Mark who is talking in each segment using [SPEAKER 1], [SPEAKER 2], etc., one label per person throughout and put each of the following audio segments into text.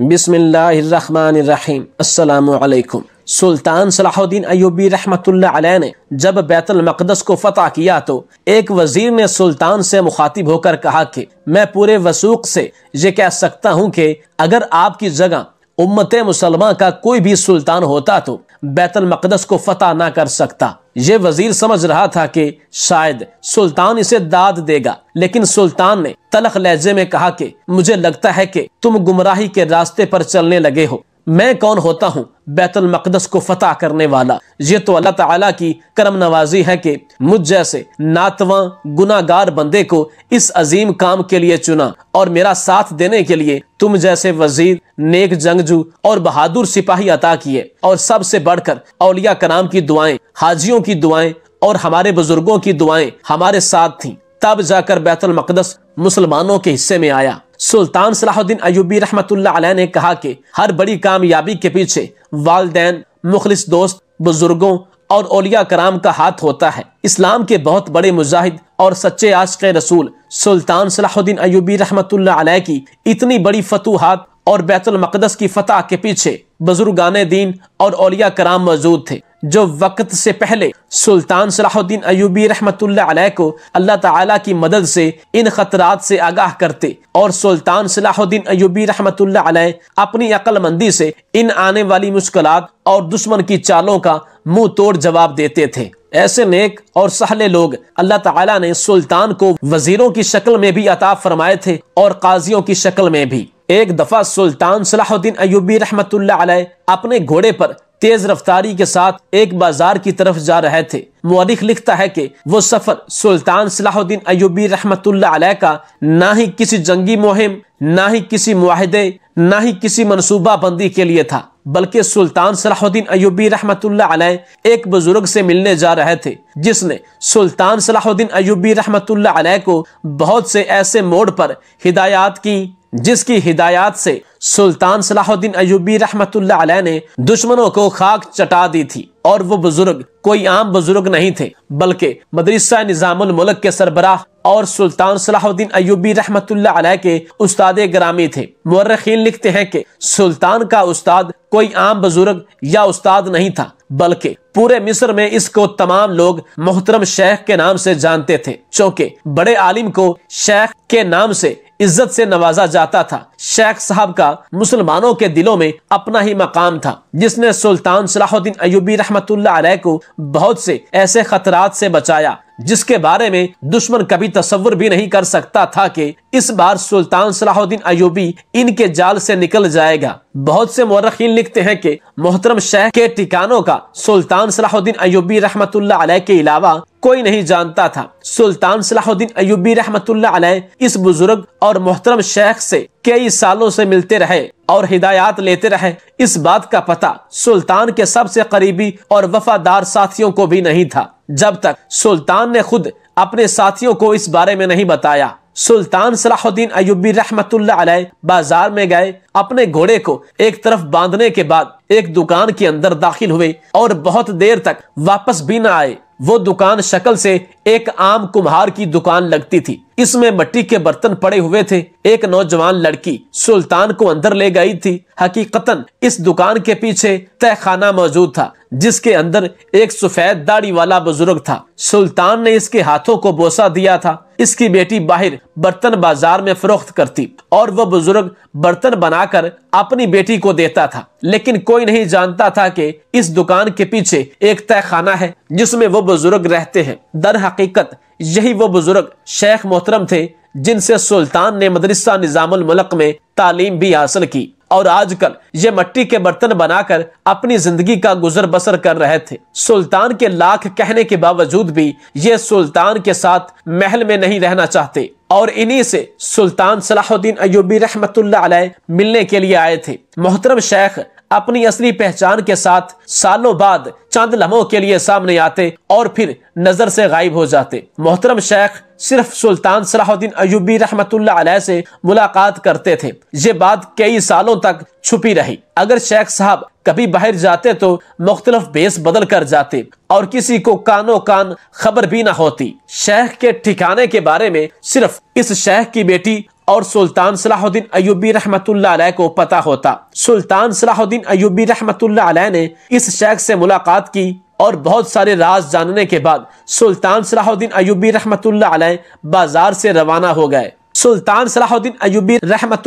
[SPEAKER 1] बिसमीम असलकुम सुल्तान सलाहुद्दीन अयूबी रहमतुल्लाह अलैह ने जब बैतुल मकदस को फतह किया तो एक वजीर ने सुल्तान से मुखातिब होकर कहा कि मैं पूरे वसूख से ये कह सकता हूँ कि अगर आपकी जगह उम्मत मुसलमान का कोई भी सुल्तान होता तो बैतल मकदस को फतह ना कर सकता ये वजीर समझ रहा था कि शायद सुल्तान इसे दाद देगा लेकिन सुल्तान ने तलख लहजे में कहा कि मुझे लगता है कि तुम गुमराही के रास्ते पर चलने लगे हो मैं कौन होता हूँ बैतुल मकदस को फतेह करने वाला ये तो अल्लाह ताला की करम नवाजी है कि मुझ जैसे नातवा गुनागार बंदे को इस अजीम काम के लिए चुना और मेरा साथ देने के लिए तुम जैसे वजीर नेक जंगजू और बहादुर सिपाही अता किए और सबसे बढ़कर औलिया कराम की दुआएं हाजियों की दुआएं और हमारे बुजुर्गों की दुआएं हमारे साथ थी तब जाकर बैतुल मकदस मुसलमानों के हिस्से में आया सुल्तान सलाहुद्दीन अयूबी रहमत ने कहा कि हर बड़ी कामयाबी के पीछे वाले मुखलिस दोस्त बुजुर्गों और ओलिया कराम का हाथ होता है इस्लाम के बहुत बड़े मुजाहिद और सच्चे आशक रसूल सुल्तान सलाहुद्दीन अयूबी रहमत की इतनी बड़ी फतूहत और बैतुलमक़दस की फतह के पीछे बुजुर्गान दीन और ओलिया कराम मौजूद थे जो वक्त से पहले सुल्तान सलाहुद्दीन अयूबी रहमत को अल्लाह ताला की मदद से इन खतरात से आगाह करते और सुल्तान सलाहुद्दीन अयूबी रहमत अपनी अकलमंदी से इन आने वाली मुश्किल और दुश्मन की चालों का मुंह तोड़ जवाब देते थे ऐसे नेक और सहले लोग अल्लाह ताला ने सुल्तान को वजीरों की शक्ल में भी अता फरमाए थे और काजियों की शक्ल में भी एक दफा सुल्तान सलाहुद्दीन अयूबी रहमत अपने घोड़े पर तेज रफ्तारी के साथ एक बाजार की तरफ जा रहे थे मौरिक लिखता है कि वो सफर सुल्तान सलाहुद्दीन अयुबी रहमत का ना ही किसी जंगी मुहिम ना ही किसी माहदे ना ही किसी मनसूबा बंदी के लिए था बल्कि सुल्तान सलाहुद्दीन अयुबी रहमत एक बुजुर्ग से मिलने जा रहे थे जिसने सुल्तान सलाहुद्दीन अयुबी रहमत को बहुत से ऐसे मोड़ पर हिदायत की जिसकी हिदायत से सुल्तान सलाहुद्दीन अयूबी रहमत ने दुश्मनों को खाक चटा दी थी और वो बुजुर्ग कोई आम बुजुर्ग नहीं थे बल्कि मदरसा निजामुल मुल्क के सरबराह और सुल्तान सलाहुद्दीन अयूबी रहमत के उस्ताद ग्रामी थे मर्रखीन लिखते हैं कि सुल्तान का उस्ताद कोई आम बुजुर्ग या उस्ताद नहीं था बल्कि पूरे मिस्र में इसको तमाम लोग मोहतरम शेख के नाम से जानते थे चूँकि बड़े आलिम को शेख के नाम से इज्जत से नवाजा जाता था शेख साहब का मुसलमानों के दिलों में अपना ही मकाम था जिसने सुल्तान सलाहुद्दीन अयूबी रहमत को बहुत से ऐसे खतरात से बचाया जिसके बारे में दुश्मन कभी तस्वर भी नहीं कर सकता था कि इस बार सुल्तान सलाहुद्दीन अयूबी इनके जाल से निकल जाएगा बहुत से मौरखीन लिखते हैं कि मोहतरम शह के ठिकानों का सुल्तान सलाहुद्दीन अयूबी रहमतुल्ला अलैह के अलावा कोई नहीं जानता था सुल्तान सलाहुद्दीन अयूबी रहमतुल्लाह अलैह इस बुजुर्ग और मोहतरम शेख से कई सालों से मिलते रहे और हिदायत लेते रहे इस बात का पता सुल्तान के सबसे करीबी और वफादार साथियों को भी नहीं था जब तक सुल्तान ने खुद अपने साथियों को इस बारे में नहीं बताया सुल्तान सलाहुद्दीन अयुबी रहमत बाजार में गए अपने घोड़े को एक तरफ बांधने के बाद एक दुकान के अंदर दाखिल हुए और बहुत देर तक वापस भी न आए वो दुकान शक्ल से एक आम कुम्हार की दुकान लगती थी इसमें मट्टी के बर्तन पड़े हुए थे एक नौजवान लड़की सुल्तान को अंदर ले गई थी हकीकतन इस दुकान के पीछे तहखाना मौजूद था जिसके अंदर एक सफेद दाढ़ी वाला बुजुर्ग था सुल्तान ने इसके हाथों को बोसा दिया था इसकी बेटी बाहर बर्तन बाजार में फरोख्त करती और वह बुजुर्ग बर्तन बनाकर अपनी बेटी को देता था लेकिन कोई नहीं जानता था कि इस दुकान के पीछे एक खाना है जिसमें वो बुजुर्ग रहते हैं दर हकीकत यही वो बुजुर्ग शेख मोहतरम थे जिनसे सुल्तान ने मदरसा निज़ामुल मुल्क में तालीम भी हासिल की और आजकल ये मट्टी के बर्तन बनाकर अपनी जिंदगी का गुजर बसर कर रहे थे सुल्तान के लाख कहने के बावजूद भी ये सुल्तान के साथ महल में नहीं रहना चाहते और इन्हीं से सुल्तान सलाहुद्दीन अयुबी रहमतुल्लाह अलैह मिलने के लिए आए थे मोहतरम शेख अपनी असली पहचान के साथ सालों बाद चंद लम्हों के लिए सामने आते और फिर नजर से गायब हो जाते मोहतरम शेख सिर्फ सुल्तान सलाहुद्दीन अयुबी रहमतुल्लाह से मुलाकात करते थे ये बात कई सालों तक छुपी रही अगर शेख साहब कभी बाहर जाते तो मुख्तलफ बेस बदल कर जाते और किसी को कानो कान खबर भी ना होती शेख के ठिकाने के बारे में सिर्फ इस शेख की बेटी और सुल्तान सलाहुद्दीन अयुबी रहमत को पता होता सुल्तान सलाहुद्दीन अयुबी रहमत ने इस शेख से मुलाकात की और बहुत सारे राज जानने के बाद सुल्तान सलाहुद्दीन अयुबी रहमत बाजार से रवाना हो गए सुल्तान सलाहुद्दीन अयुबी रहमत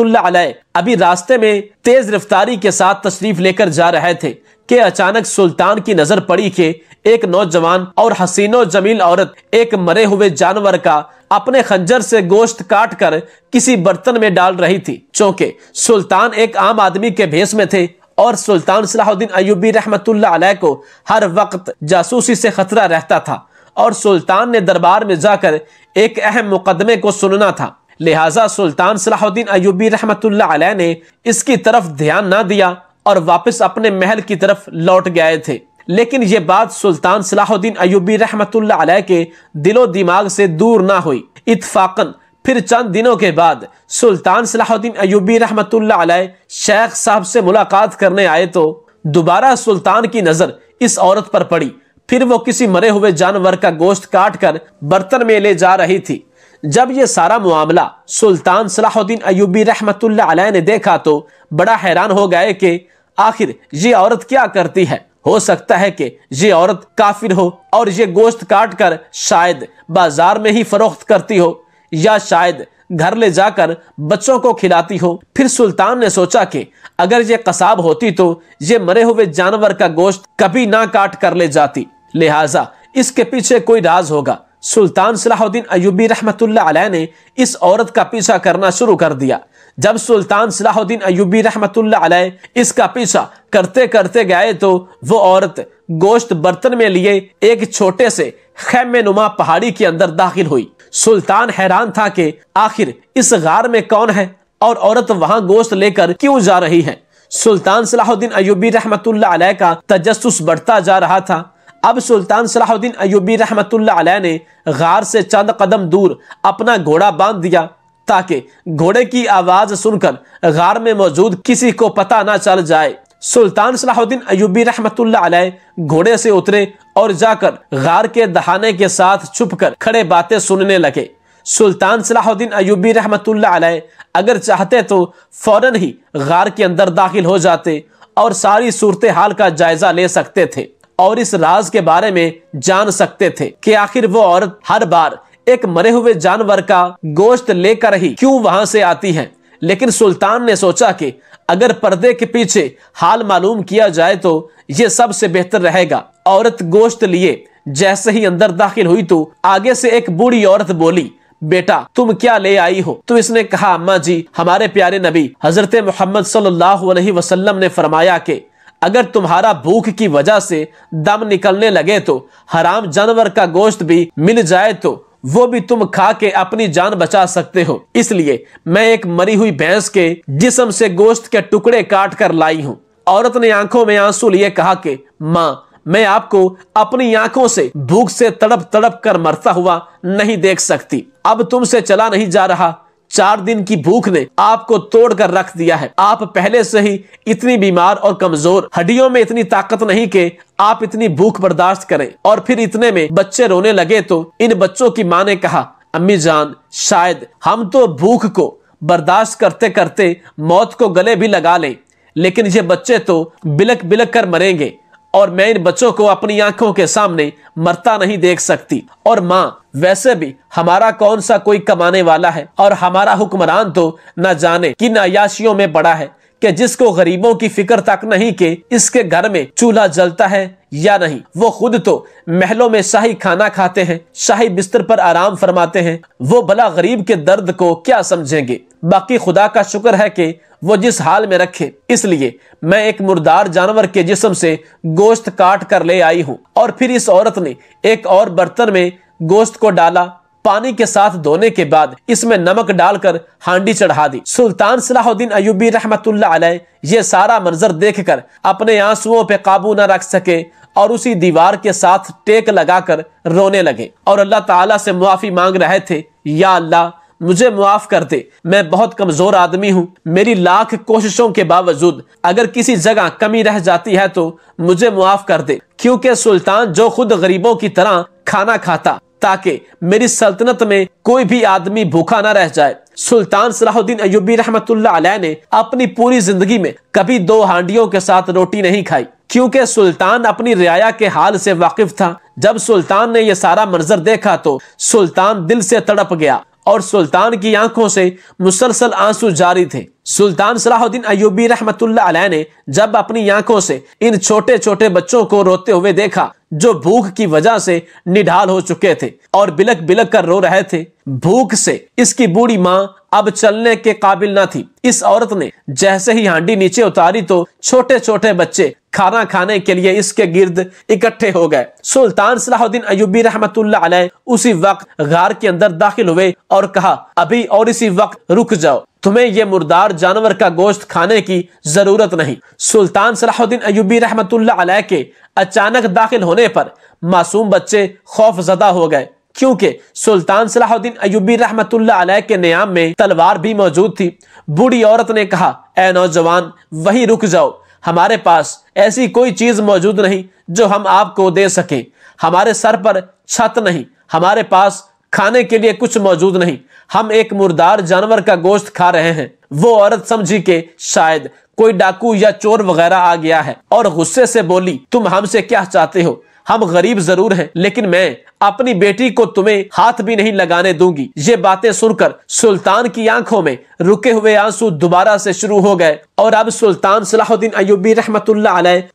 [SPEAKER 1] अभी रास्ते में तेज रफ्तारी के साथ तशरीफ लेकर जा रहे थे कि अचानक सुल्तान की नजर पड़ी कि एक नौजवान और हसीनो जमील औरत एक मरे हुए जानवर का अपने खंजर से गोश्त काट कर किसी बर्तन में डाल रही थी चूंकि सुल्तान एक आम आदमी के भेस में थे और सुल्तान सलाहुद्दीन अयुबी रहमतुल्लाह को हर वक्त जासूसी से खतरा रहता था और सुल्तान ने दरबार में जाकर एक अहम मुकदमे को सुनना था लिहाजा सुल्तान सलाहुद्दीन अयूबी रहमतुल्लाह ने इसकी तरफ ध्यान ना दिया और वापस अपने महल की तरफ लौट गए थे लेकिन ये बात सुल्तान सलाहुद्दीन अयूबी रहमतुल्लाह के दिलो दिमाग से दूर ना हुई इतफाकन फिर चंद दिनों के बाद सुल्तान सलाहुद्दीन अयूबी रहमतुल्लाह शेख साहब से मुलाकात करने आए तो दोबारा सुल्तान की नज़र इस औरत पर पड़ी फिर वो किसी मरे हुए जानवर का गोश्त काट कर बर्तन में ले जा रही थी जब ये सारा मामला सुल्तान सलाहुद्दीन अयूबी रहमत ने देखा तो बड़ा हैरान हो गए कि आखिर ये औरत क्या करती है हो सकता है कि ये औरत काफिर हो और ये गोश्त काट कर शायद बाजार में ही फरोख्त करती हो या शायद घर ले जाकर बच्चों को खिलाती हो फिर सुल्तान ने सोचा कि अगर ये कसाब होती तो ये मरे हुए जानवर का गोश्त कभी ना काट कर ले जाती लिहाजा इसके पीछे कोई राज होगा सुल्तान सलाहुद्दीन अयुबी रहमतुल्लाह ने इस औरत का पीछा करना शुरू कर दिया जब सुल्तान सलाहुद्दीन अयुबी रहमतुल्लाह इसका पीछा करते करते गए तो वो औरत गोश्त बर्तन में लिए एक छोटे से खेमे नुमा पहाड़ी के अंदर दाखिल हुई सुल्तान हैरान था कि आखिर इस गार में कौन है और औरत वहां गोश्त लेकर क्यों जा रही है सुल्तान सलाहुद्दीन अयुबी रहमतुल्लाह का तजस्स बढ़ता जा रहा था अब सुल्तान सलाहुद्दीन अयुबी रहमत ने गार से चंद कदम दूर अपना घोड़ा बांध दिया ताकि घोड़े की आवाज सुनकर गार में मौजूद किसी को पता ना चल जाए सुल्तान सलाहुद्दीन अयुबी रहमत घोड़े से उतरे और जाकर गार के दहाने के साथ छुपकर खड़े बातें सुनने लगे सुल्तान सलाहुद्दीन अयूबी रहमत अगर चाहते तो फौरन ही गार के अंदर दाखिल हो जाते और सारी सूरत हाल का जायजा ले सकते थे और इस राज के बारे में जान सकते थे कि आखिर वो औरत हर बार एक मरे हुए जानवर का गोश्त लेकर ही क्यों वहां से आती है लेकिन सुल्तान ने सोचा कि अगर पर्दे के पीछे हाल मालूम किया जाए तो ये सबसे बेहतर रहेगा औरत गोश्त लिए जैसे ही अंदर दाखिल हुई तो आगे से एक बूढ़ी औरत बोली बेटा तुम क्या ले आई हो तो इसने कहा अम्मा जी हमारे प्यारे नबी हजरत मोहम्मद सल्लल्लाहु ने फरमाया के अगर तुम्हारा भूख की वजह से दम निकलने लगे तो हराम जानवर का गोश्त भी मिल जाए तो वो भी तुम खा के अपनी जान बचा सकते हो इसलिए मैं एक मरी हुई भैंस के जिसम से गोश्त के टुकड़े काट कर लाई हूँ औरत ने आंखों में आंसू लिए कहा कि माँ मैं आपको अपनी आंखों से भूख से तड़प तड़प कर मरता हुआ नहीं देख सकती अब तुमसे चला नहीं जा रहा चार दिन की भूख ने आपको तोड़ कर रख दिया है आप पहले से ही इतनी बीमार और कमजोर हड्डियों में इतनी ताकत नहीं के आप इतनी भूख बर्दाश्त करें और फिर इतने में बच्चे रोने लगे तो इन बच्चों की माँ ने कहा अम्मी जान शायद हम तो भूख को बर्दाश्त करते करते मौत को गले भी लगा लें लेकिन ये बच्चे तो बिलक बिलक कर मरेंगे और मैं इन बच्चों को अपनी आंखों के सामने मरता नहीं देख सकती और माँ वैसे भी हमारा कौन सा कोई कमाने वाला है और हमारा हुक्मरान तो न जाने की नयाशियों में बड़ा है कि जिसको गरीबों की फिक्र तक नहीं कि इसके घर में चूल्हा जलता है या नहीं वो खुद तो महलों में शाही खाना खाते हैं शाही बिस्तर पर आराम फरमाते हैं वो भला गरीब के दर्द को क्या समझेंगे बाकी खुदा का शुक्र है कि वो जिस हाल में रखे इसलिए मैं एक मुर्दार जानवर के जिस्म से गोश्त काट कर ले आई हूँ और फिर इस औरत ने एक और बर्तन में गोश्त को डाला पानी के साथ धोने के बाद इसमें नमक डालकर हांडी चढ़ा दी सुल्तान सलाहुद्दीन अयूबी रहमतुल्लाह अलैह ये सारा मंजर देखकर अपने आंसुओं पे काबू न रख सके और उसी दीवार के साथ टेक लगाकर रोने लगे और अल्लाह ताला से मुआफी मांग रहे थे या अल्लाह मुझे मुआफ कर दे मैं बहुत कमजोर आदमी हूँ मेरी लाख कोशिशों के बावजूद अगर किसी जगह कमी रह जाती है तो मुझे मुआफ कर दे क्योंकि सुल्तान जो खुद गरीबों की तरह खाना खाता ताकि मेरी सल्तनत में कोई भी आदमी भूखा न रह जाए सुल्तान सलाहुद्दीन अयुबी रहमत ने अपनी पूरी जिंदगी में कभी दो हांडियों के साथ रोटी नहीं खाई क्योंकि सुल्तान अपनी रियाया के हाल से वाकिफ था जब सुल्तान ने यह सारा मंजर देखा तो सुल्तान दिल से तड़प गया और सुल्तान की आंखों से मुसलसल आंसू जारी थे सुल्तान सलाहुद्दीन अयुबी रहमतुल्ला अलैह ने जब अपनी आंखों से इन छोटे छोटे बच्चों को रोते हुए देखा जो भूख की वजह से निढाल हो चुके थे और बिलक बिलक कर रो रहे थे भूख से इसकी बूढ़ी माँ अब चलने के काबिल ना थी इस औरत ने जैसे ही हांडी नीचे उतारी तो छोटे छोटे बच्चे खाना खाने के लिए इसके गिर्द इकट्ठे हो गए सुल्तान सलाहुद्दीन अयुबी रहमतुल्ला अलैह उसी वक्त घर के अंदर दाखिल हुए और कहा अभी और इसी वक्त रुक जाओ तुम्हें यह मुर्दार जानवर का गोश्त खाने की जरूरत नहीं सुल्तान सलाहुद्दीन अयुबी रहमत के अचानक दाखिल होने पर मासूम बच्चे खौफ जदा हो गए क्योंकि सुल्तान सलाहुद्दीन अयुबी रहमत के नियाम में तलवार भी मौजूद थी बूढ़ी औरत ने कहा ए नौजवान वही रुक जाओ हमारे पास ऐसी कोई चीज मौजूद नहीं जो हम आपको दे सके हमारे सर पर छत नहीं हमारे पास खाने के लिए कुछ मौजूद नहीं हम एक मुर्दार जानवर का गोश्त खा रहे हैं वो औरत समझी के शायद कोई डाकू या चोर वगैरह आ गया है और गुस्से से बोली तुम हमसे क्या चाहते हो हम गरीब जरूर हैं लेकिन मैं अपनी बेटी को तुम्हें हाथ भी नहीं लगाने दूंगी ये बातें सुनकर सुल्तान की आंखों में रुके हुए आंसू दोबारा से शुरू हो गए और अब सुल्तान सलाहुद्दीन अयुबी रहमतुल्ला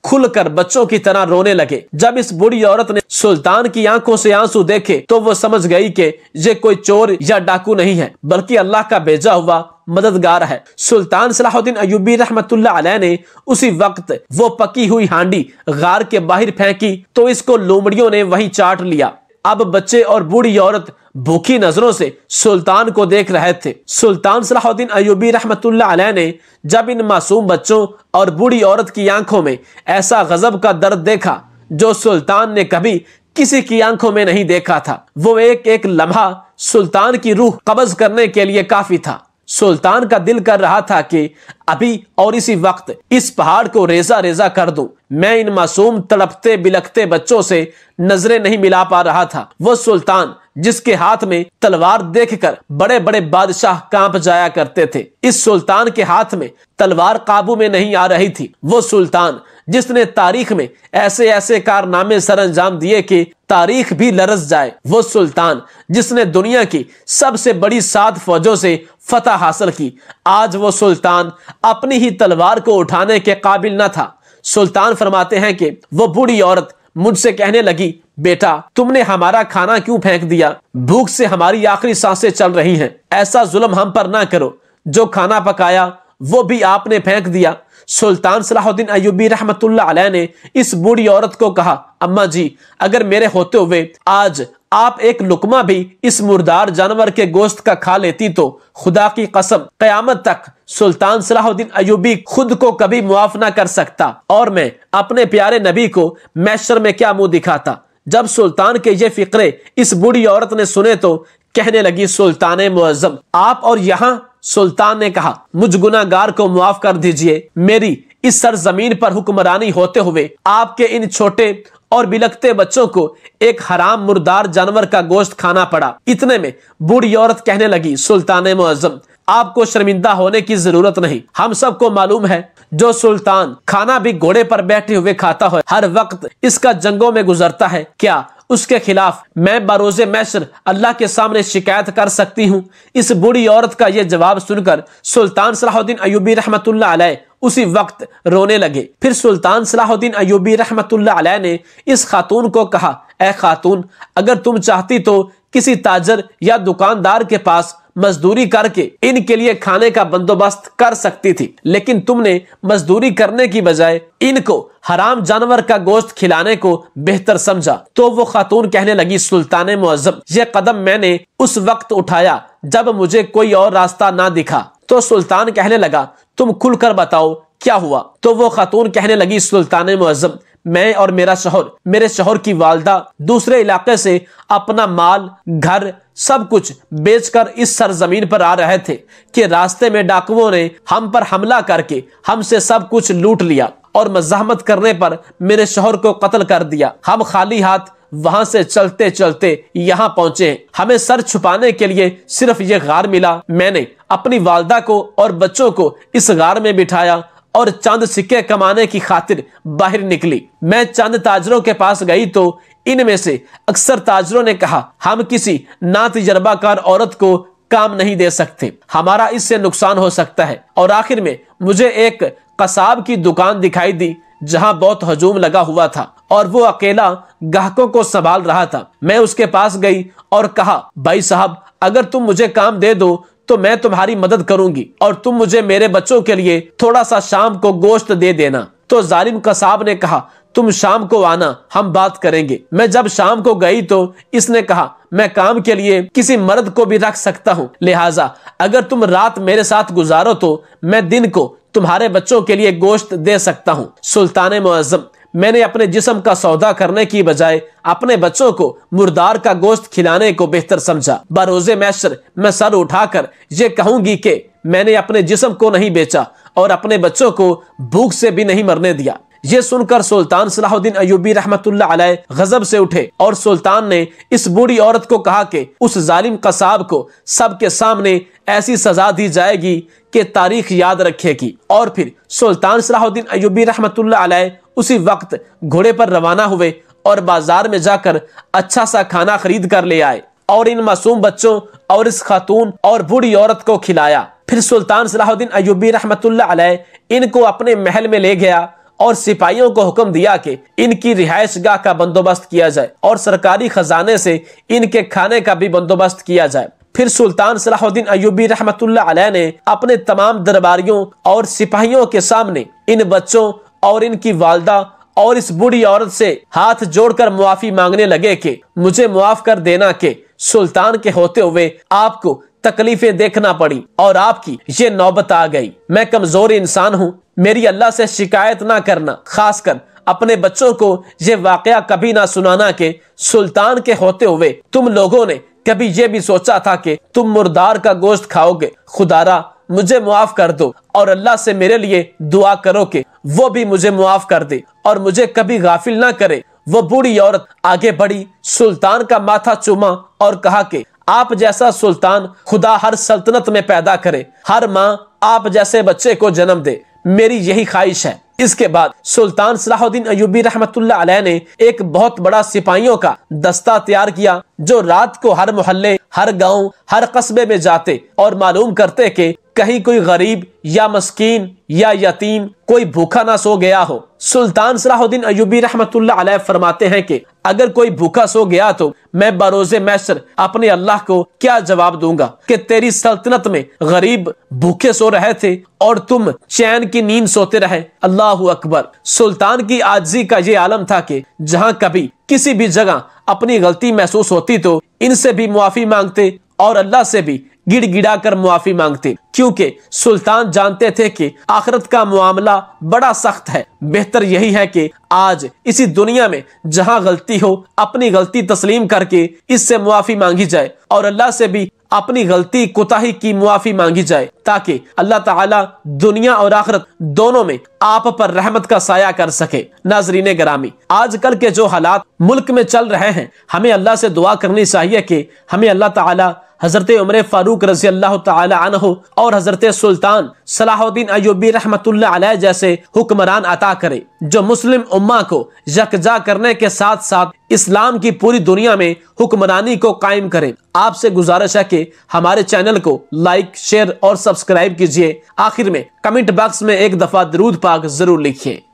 [SPEAKER 1] खुलकर बच्चों की तरह रोने लगे जब इस बुढ़ी औरत ने सुल्तान की आंखों से आंसू देखे तो वो समझ गई कि ये कोई चोर या डाकू नहीं है बल्कि अल्लाह का भेजा हुआ मददगार है सुल्तान सलाहुद्दीन अयूबी रहमतुल्ला अलैह ने उसी वक्त वो पकी हुई हांडी गार के बाहर फेंकी तो इसको लोमड़ियों ने वही चाट लिया अब बच्चे और बूढ़ी औरत भूखी नजरों से सुल्तान को देख रहे थे सुल्तान सलाहुद्दीन अयूबी रहमतुल्लाह ने जब इन मासूम बच्चों और बूढ़ी औरत की आंखों में ऐसा गजब का दर्द देखा जो सुल्तान ने कभी किसी की आंखों में नहीं देखा था वो एक एक लम्हा सुल्तान की रूह कब्ज करने के लिए काफी था सुल्तान का दिल कर रहा था कि अभी और इसी वक्त इस पहाड़ को रेजा रेजा कर दूं। मैं इन मासूम तड़पते बिलखते बच्चों से नजरें नहीं मिला पा रहा था वो सुल्तान जिसके हाथ में तलवार देखकर बड़े बड़े बादशाह कांप जाया करते थे इस सुल्तान के हाथ में तलवार काबू में नहीं आ रही थी वो सुल्तान जिसने तारीख में ऐसे ऐसे कारनामे सर अंजाम दिए कि तारीख भी लरस जाए वो सुल्तान जिसने दुनिया की सबसे बड़ी सात फौजों से फतह हासिल की आज वो सुल्तान अपनी ही तलवार को उठाने के काबिल न था सुल्तान फरमाते हैं कि वो बूढ़ी औरत मुझसे कहने लगी बेटा तुमने हमारा खाना क्यों फेंक दिया भूख से हमारी आखिरी सांसें चल रही हैं ऐसा जुल्म हम पर ना करो जो खाना पकाया वो भी आपने फेंक दिया सुल्तान सलाहुद्दीन अयुबी रहमतुल्लाह ने इस बूढ़ी औरत को कहा अम्मा जी अगर मेरे होते हुए आज आप एक लुकमा भी इस मुर्दार जानवर के गोश्त का खा लेती तो खुदा की कसम कयामत तक सुल्तान सलाहुद्दीन अयूबी खुद को कभी मुआफ ना कर सकता और मैं अपने प्यारे नबी को मैशर में क्या मुंह दिखाता जब सुल्तान के ये फिक्रे इस बुढ़ी औरत ने सुने तो कहने लगी सुल्तान मुआजम आप और यहाँ सुल्तान ने कहा मुझ गुनागार को मुआफ कर दीजिए मेरी इस सरजमीन पर हुक्मरानी होते हुए आपके इन छोटे और बिलखते बच्चों को एक हराम मुर्दार जानवर का गोश्त खाना पड़ा इतने में बूढ़ी औरत कहने लगी सुल्तान मुआजम आपको शर्मिंदा होने की जरूरत नहीं हम सबको मालूम है जो सुल्तान खाना भी घोड़े पर बैठे हुए खाता है हर वक्त इसका जंगों में गुजरता है क्या उसके खिलाफ मैं बारोजे मैशर अल्लाह के सामने शिकायत कर सकती हूँ इस बुरी औरत का यह जवाब सुनकर सुल्तान सलाहुद्दीन अयूबी रहमत अलैह उसी वक्त रोने लगे फिर सुल्तान सलाहुद्दीन अयुबी रहमत अलैह ने इस खातून को कहा ए खातून अगर तुम चाहती तो किसी ताजर या दुकानदार के पास मजदूरी करके इनके लिए खाने का बंदोबस्त कर सकती थी लेकिन तुमने मजदूरी करने की बजाय इनको हराम जानवर का गोश्त खिलाने को बेहतर समझा तो वो खातून कहने लगी सुल्तान मुआजम ये कदम मैंने उस वक्त उठाया जब मुझे कोई और रास्ता ना दिखा तो सुल्तान कहने लगा तुम खुलकर बताओ क्या हुआ तो वो खातून कहने लगी सुल्तान मुआजम मैं और मेरा शोहर मेरे शोहर की वालदा दूसरे इलाके से अपना माल घर सब कुछ बेचकर इस सरजमीन पर आ रहे थे कि रास्ते में डाकुओं ने हम पर हमला करके हमसे सब कुछ लूट लिया और मजामत करने पर मेरे शोहर को कत्ल कर दिया हम खाली हाथ वहां से चलते चलते यहाँ पहुंचे हमें सर छुपाने के लिए सिर्फ ये गार मिला मैंने अपनी वालदा को और बच्चों को इस गार में बिठाया और चंद सिक्के कमाने की खातिर बाहर निकली मैं चंद ताजरों के पास गई तो इनमें से अक्सर ताजरों ने कहा हम किसी ना तजर्बाकार औरत को काम नहीं दे सकते हमारा इससे नुकसान हो सकता है और आखिर में मुझे एक कसाब की दुकान दिखाई दी जहां बहुत हजूम लगा हुआ था और वो अकेला ग्राहकों को संभाल रहा था मैं उसके पास गई और कहा भाई साहब अगर तुम मुझे काम दे दो तो मैं तुम्हारी मदद करूंगी और तुम मुझे मेरे बच्चों के लिए थोड़ा सा शाम को गोश्त दे देना तो जालिम कसाब ने कहा तुम शाम को आना हम बात करेंगे मैं जब शाम को गई तो इसने कहा मैं काम के लिए किसी मर्द को भी रख सकता हूँ लिहाजा अगर तुम रात मेरे साथ गुजारो तो मैं दिन को तुम्हारे बच्चों के लिए गोश्त दे सकता हूँ सुल्तान मुआजम मैंने अपने जिसम का सौदा करने की बजाय अपने बच्चों को मुर्दार का गोश्त खिलाने को बेहतर समझा बरोजे मैशर मैं सर उठाकर ये कहूंगी कि मैंने अपने जिसम को नहीं बेचा और अपने बच्चों को भूख से भी नहीं मरने दिया ये सुनकर सुल्तान सलाहुद्दीन अयूबी रहमतुल्लाह गजब से उठे और सुल्तान ने इस बूढ़ी औरत को कहा कि उस जालिम कसाब को सबके सामने ऐसी सजा दी जाएगी के तारीख याद रखेगी और फिर सुल्तान सलाहुद्दीन अयुबी रहमत उसी वक्त घोड़े पर रवाना हुए और बाजार में जाकर अच्छा सा खाना खरीद कर ले आए और इन मासूम बच्चों और इस खातून और बूढ़ी औरत को खिलाया फिर सुल्तान सलाहुद्दीन अयुबी रहमत इनको अपने महल में ले गया और सिपाहियों को हुक्म दिया कि इनकी रिहायश गाह का बंदोबस्त किया जाए और सरकारी खजाने से इनके खाने का भी बंदोबस्त किया जाए फिर सुल्तान सलाहुद्दीन अयूबी रहमतुल्लाह ने अपने तमाम दरबारियों और सिपाहियों के सामने इन बच्चों और इनकी वालदा और इस बुढ़ी औरत से हाथ जोड़कर मुआफी मांगने लगे कि मुझे मुआफ कर देना के सुल्तान के होते हुए आपको तकलीफें देखना पड़ी और आपकी ये नौबत आ गई मैं कमजोर इंसान हूँ मेरी अल्लाह से शिकायत ना करना खासकर अपने बच्चों को ये वाकया कभी ना सुनाना के सुल्तान के होते हुए तुम लोगों ने कभी ये भी सोचा था कि तुम मुर्दार का गोश्त खाओगे खुदारा मुझे मुआफ कर दो और अल्लाह से मेरे लिए दुआ करो के वो भी मुझे मुआफ कर दे और मुझे कभी गाफिल ना करे वो बूढ़ी औरत आगे बढ़ी सुल्तान का माथा चूमा और कहा कि आप जैसा सुल्तान खुदा हर सल्तनत में पैदा करे हर माँ आप जैसे बच्चे को जन्म दे मेरी यही ख्वाहिश है इसके बाद सुल्तान सलाहुद्दीन अयूबी रहमतुल्लाह ने एक बहुत बड़ा सिपाहियों का दस्ता तैयार किया जो रात को हर मोहल्ले हर गांव, हर कस्बे में जाते और मालूम करते कि कहीं कोई गरीब या मस्कीन या यतीम कोई भूखा ना सो गया हो सुल्तान सलाहुद्दीन अयुबी रहमतुल्लाह फरमाते हैं कि अगर कोई भूखा सो गया तो मैं बरोजे मैसर अपने अल्लाह को क्या जवाब दूंगा कि तेरी सल्तनत में गरीब भूखे सो रहे थे और तुम चैन की नींद सोते रहे अल्लाह अकबर सुल्तान की आजी का ये आलम था कि जहाँ कभी किसी भी जगह अपनी गलती महसूस होती तो इनसे भी मुआफी मांगते और अल्लाह से भी गिड़गिड़ा कर मुआफी मांगते क्योंकि सुल्तान जानते थे कि आखिरत का मामला बड़ा सख्त है बेहतर यही है कि आज इसी दुनिया में जहां गलती हो अपनी गलती तस्लीम करके इससे मुआफी मांगी जाए और अल्लाह से भी अपनी गलती कोताही की मुआफी मांगी जाए ताकि अल्लाह ताला दुनिया और आखरत दोनों में आप पर रहमत का साया कर सके नाजरीन ग्रामी आजकल के जो हालात मुल्क में चल रहे हैं हमें अल्लाह से दुआ करनी चाहिए कि हमें अल्लाह ताला हज़रत उमर फ़ारूक रजी अल्लाह तह और हज़रत सुल्तान सलाहुद्दीन अयुबी रहमत जैसे हुक्मरान अता करे जो मुस्लिम उम्मा को यकजा करने के साथ साथ इस्लाम की पूरी दुनिया में हुक्मरानी को कायम करें आपसे गुजारिश है कि हमारे चैनल को लाइक शेयर और सब्सक्राइब कीजिए आखिर में कमेंट बॉक्स में एक दफ़ा दरूद पाक ज़रूर लिखिए